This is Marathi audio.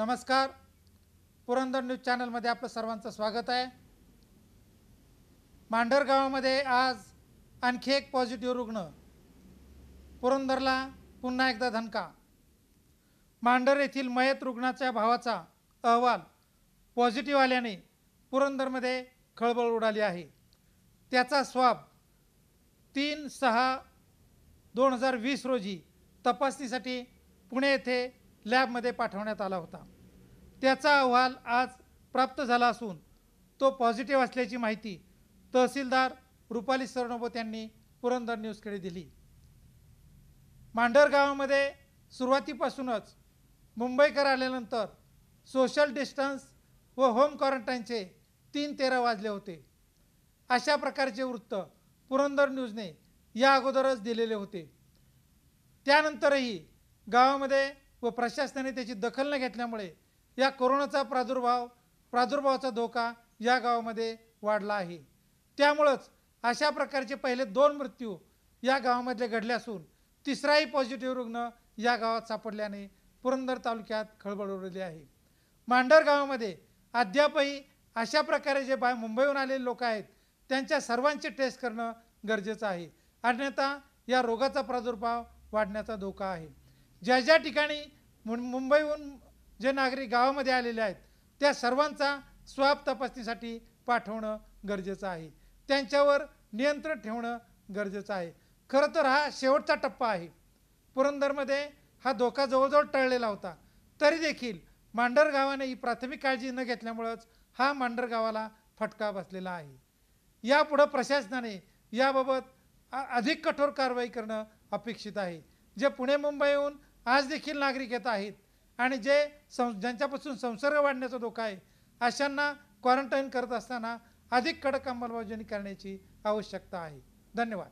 नमस्कार पुरंदर न्यूज चॅनलमध्ये आपलं सर्वांचं स्वागत आहे मांढरगावामध्ये आज आणखी एक पॉझिटिव्ह रुग्ण पुरंदरला पुन्हा एकदा धनका मांडर येथील मयत रुग्णाच्या भावाचा अहवाल पॉझिटिव्ह आल्याने पुरंदरमध्ये खळबळ उडाली आहे त्याचा स्वाब तीन सहा दोन हजार वीस रोजी तपासणीसाठी पुणे येथे लॅबमध्ये पाठवण्यात आला होता त्याचा अहवाल आज प्राप्त झाला असून तो पॉझिटिव्ह असल्याची माहिती तहसीलदार रुपाली सरनोबत यांनी पुरंदर न्यूजकडे दिली मांढर गावामध्ये सुरुवातीपासूनच मुंबईकर आल्यानंतर सोशल डिस्टन्स व होम क्वारंटाईनचे तीन तेरा वाजले होते अशा प्रकारचे वृत्त पुरंदर न्यूजने या अगोदरच दिलेले होते त्यानंतरही गावामध्ये व प्रशासनाने त्याची दखल न घेतल्यामुळे या कोरोनाचा प्रादुर्भाव प्रादुर्भावाचा धोका या गावामध्ये वाढला आहे त्यामुळंच अशा प्रकारचे पहिले दोन मृत्यू या गावामध्ये घडले असून तिसराही पॉझिटिव्ह रुग्ण या गावात सापडल्याने पुरंदर तालुक्यात खळबळ उडली आहे मांडर गावामध्ये अद्यापही अशा प्रकारे जे बा मुंबईहून आलेले लोक आहेत त्यांच्या सर्वांची टेस्ट करणं गरजेचं आहे अन्यथा या रोगाचा प्रादुर्भाव वाढण्याचा धोका आहे ज्या ज्या ठिकाणी मुंबईहून जे नागरिक गावामध्ये आलेले आहेत त्या सर्वांचा स्वाब तपासणीसाठी पाठवणं गरजेचं आहे त्यांच्यावर नियंत्रण ठेवणं गरजेचं आहे खरं तर हा शेवटचा टप्पा आहे पुरंदरमध्ये हा धोका जवळजवळ टळलेला होता तरी देखील मांडर गावाने ही प्राथमिक काळजी न घेतल्यामुळंच हा मांडर गावाला फटका बसलेला आहे यापुढं प्रशासनाने याबाबत अधिक कठोर कारवाई करणं अपेक्षित आहे जे पुणे मुंबईहून आज देखील नागरिक येत आहेत आणि जे सं ज्यांच्यापासून संसर्ग वाढण्याचा धोका आहे अशांना क्वारंटाईन करत असताना अधिक कडक अंमलबजावणी करण्याची आवश्यकता आहे धन्यवाद